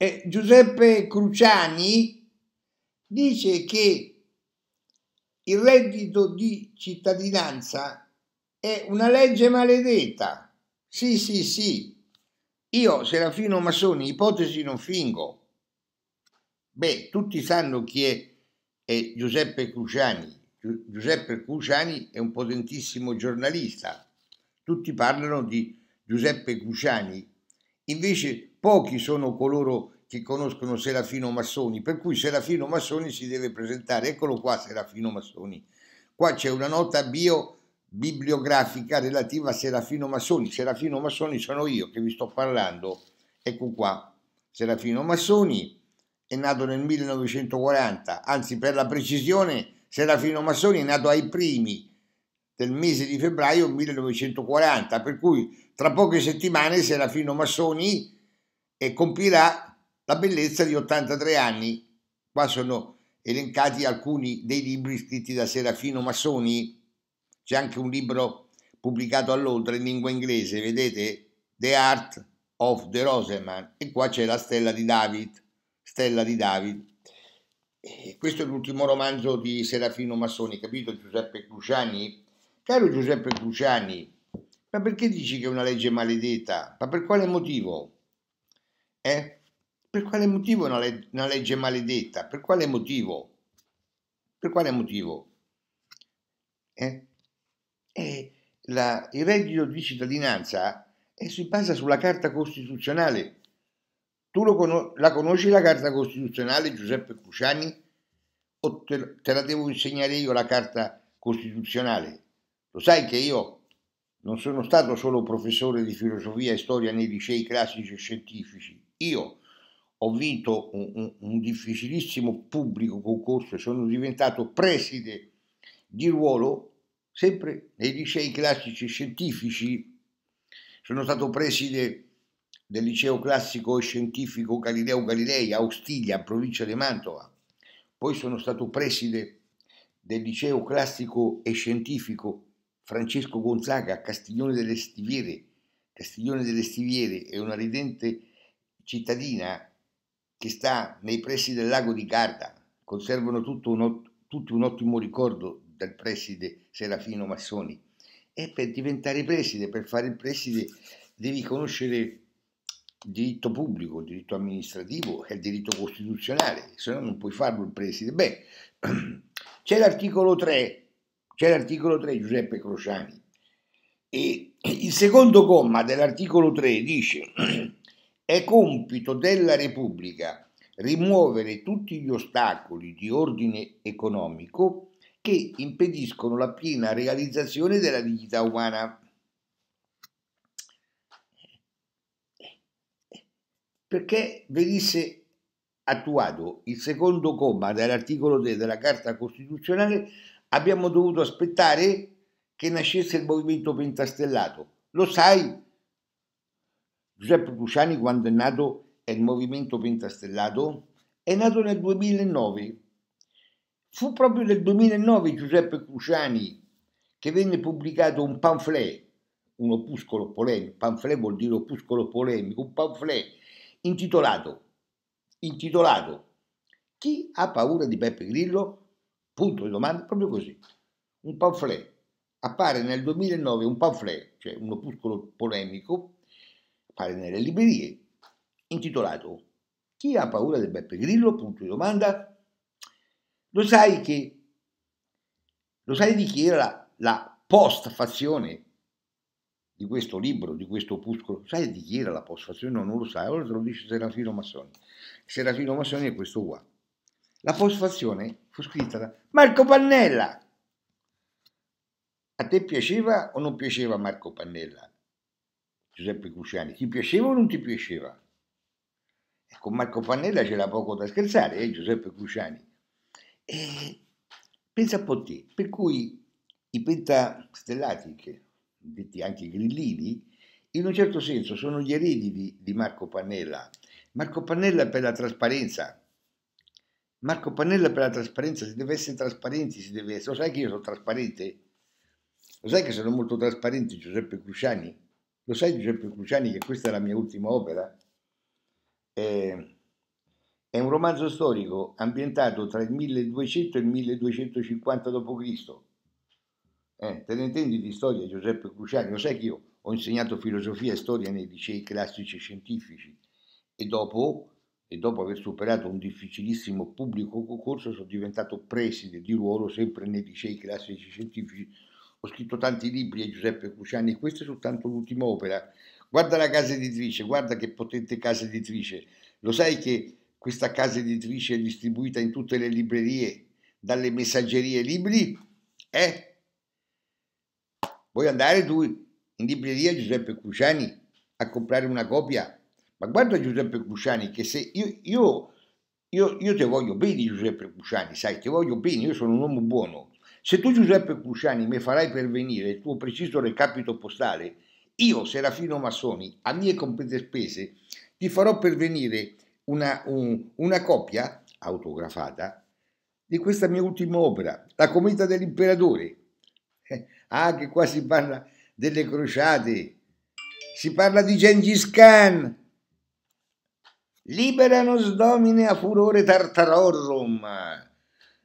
eh, Giuseppe Cruciani dice che il reddito di cittadinanza è una legge maledetta. Sì, sì, sì. Io, Serafino Massoni, ipotesi non fingo. Beh, tutti sanno chi è, è Giuseppe Cruciani. Giuseppe Cruciani è un potentissimo giornalista. Tutti parlano di Giuseppe Cruciani Invece pochi sono coloro che conoscono Serafino Massoni, per cui Serafino Massoni si deve presentare. Eccolo qua Serafino Massoni. Qua c'è una nota bio bibliografica relativa a Serafino Massoni. Serafino Massoni sono io che vi sto parlando. Ecco qua. Serafino Massoni è nato nel 1940, anzi per la precisione Serafino Massoni è nato ai primi del mese di febbraio 1940, per cui tra poche settimane Serafino Massoni compirà la bellezza di 83 anni. Qua sono elencati alcuni dei libri scritti da Serafino Massoni, c'è anche un libro pubblicato a Londra in lingua inglese, vedete? The Art of the Roseman e qua c'è la Stella di David, Stella di David. E questo è l'ultimo romanzo di Serafino Massoni, capito Giuseppe Cruciani? Caro Giuseppe Cruciani, ma perché dici che è una legge maledetta? Ma per quale motivo? Eh? Per quale motivo è una, le- una legge maledetta? Per quale motivo? Per quale motivo? Eh? Eh, la, il reddito di cittadinanza è, si basa sulla Carta Costituzionale. Tu con- la conosci la Carta Costituzionale, Giuseppe Cruciani? O te, te la devo insegnare io la Carta Costituzionale? Lo sai che io non sono stato solo professore di filosofia e storia nei licei classici e scientifici. Io ho vinto un, un, un difficilissimo pubblico concorso e sono diventato preside di ruolo sempre nei licei classici e scientifici. Sono stato preside del liceo classico e scientifico Galileo Galilei a Ostiglia, provincia di Mantova. Poi sono stato preside del liceo classico e scientifico Francesco Gonzaga, a Castiglione delle Stiviere. Castiglione delle Stiviere è una ridente cittadina che sta nei pressi del lago di Garda. Conservano tutto un, tutto un ottimo ricordo del preside Serafino Massoni. E per diventare preside, per fare il preside, devi conoscere il diritto pubblico, il diritto amministrativo e il diritto costituzionale, se no non puoi farlo il preside. Beh, c'è l'articolo 3 c'è l'articolo 3 Giuseppe Crociani e il secondo comma dell'articolo 3 dice è compito della Repubblica rimuovere tutti gli ostacoli di ordine economico che impediscono la piena realizzazione della dignità umana. Perché venisse attuato il secondo comma dell'articolo 3 della Carta Costituzionale abbiamo dovuto aspettare che nascesse il movimento pentastellato. Lo sai? Giuseppe Cruciani, quando è nato il movimento pentastellato, è nato nel 2009. Fu proprio nel 2009 Giuseppe Cruciani che venne pubblicato un pamphlet, un opuscolo polemico, pamphlet vuol dire opuscolo polemico, un pamphlet intitolato, intitolato Chi ha paura di Beppe Grillo punto di domanda, proprio così. Un pamphlet. Appare nel 2009 un pamphlet, cioè un opuscolo polemico, appare nelle librerie, intitolato Chi ha paura del Beppe Grillo? Punto di domanda. Lo sai che, lo sai di chi era la, la postfazione di questo libro, di questo opuscolo, sai di chi era la postfazione? No, non lo sai, ora te lo dice Serafino Massoni. Serafino Massoni è questo qua. La postfazione fu scritta da Marco Pannella. A te piaceva o non piaceva Marco Pannella? Giuseppe Cruciani, ti piaceva o non ti piaceva? E con Marco Pannella c'era poco da scherzare, eh, Giuseppe Cruciani. E pensa un po' te, per cui i pentastellati, che detti anche grillini, in un certo senso sono gli eredi di, di Marco Pannella. Marco Pannella per la trasparenza, Marco Pannella per la trasparenza, si deve essere trasparenti, si deve essere. Lo sai che io sono trasparente? Lo sai che sono molto trasparente Giuseppe Cruciani? Lo sai Giuseppe Cruciani che questa è la mia ultima opera? Eh, è un romanzo storico ambientato tra il 1200 e il 1250 d.C. Eh, te ne intendi di storia Giuseppe Cruciani? Lo sai che io ho insegnato filosofia e storia nei licei classici e scientifici e dopo e dopo aver superato un difficilissimo pubblico concorso sono diventato preside di ruolo sempre nei licei classici scientifici. Ho scritto tanti libri a Giuseppe Cruciani e questa è soltanto l'ultima opera. Guarda la casa editrice, guarda che potente casa editrice. Lo sai che questa casa editrice è distribuita in tutte le librerie, dalle messaggerie libri? Eh? Vuoi andare tu in libreria Giuseppe Cruciani a comprare una copia? Ma guarda Giuseppe Cusciani che se io, io, io, io ti voglio bene Giuseppe Cusciani, sai, ti voglio bene, io sono un uomo buono. Se tu Giuseppe Cusciani mi farai pervenire il tuo preciso recapito postale, io Serafino Massoni, a mie complete spese, ti farò pervenire una, un, una copia autografata di questa mia ultima opera, La cometa dell'imperatore. Eh, ah, che qua si parla delle crociate, si parla di Gengis Khan, Libera nos domine a furore tartarorum.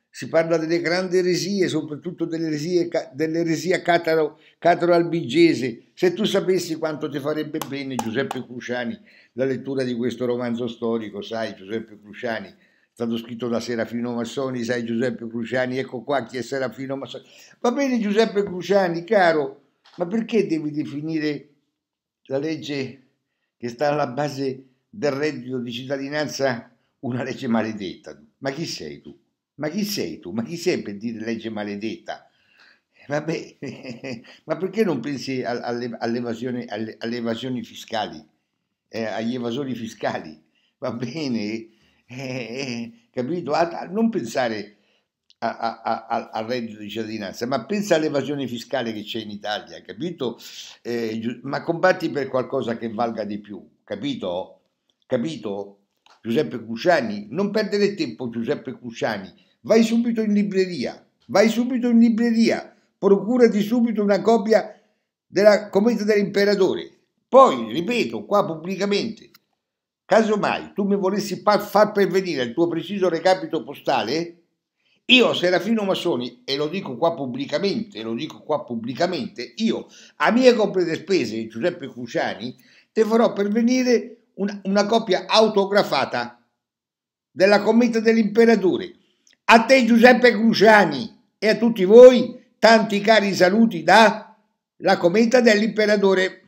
Si parla delle grandi eresie, soprattutto dell'eresia, dell'eresia cataro, albigese Se tu sapessi quanto ti farebbe bene Giuseppe Cruciani la lettura di questo romanzo storico, sai Giuseppe Cruciani, stato scritto da Serafino Massoni, sai Giuseppe Cruciani, ecco qua chi è Serafino Massoni. Va bene Giuseppe Cruciani, caro, ma perché devi definire la legge che sta alla base del reddito di cittadinanza una legge maledetta. Ma chi sei tu? Ma chi sei tu? Ma chi sei per dire legge maledetta? Eh, vabbè, ma perché non pensi alle, all'evasione, alle, alle evasioni fiscali, eh, agli evasori fiscali? Va bene, eh, capito? A, a non pensare al reddito di cittadinanza, ma pensa all'evasione fiscale che c'è in Italia, capito? Eh, ma combatti per qualcosa che valga di più, capito? capito? Giuseppe Cusciani, non perdere tempo Giuseppe Cusciani, vai subito in libreria, vai subito in libreria, procurati subito una copia della Cometa dell'Imperatore. Poi, ripeto, qua pubblicamente, casomai tu mi volessi far pervenire il tuo preciso recapito postale, io, Serafino Massoni, e lo dico qua pubblicamente, lo dico qua pubblicamente, io, a mie complete spese, Giuseppe Cusciani, te farò pervenire una, una copia autografata della cometa degli imperatori. A te Giuseppe Cruciani e a tutti voi tanti cari saluti da La cometa dell'imperatore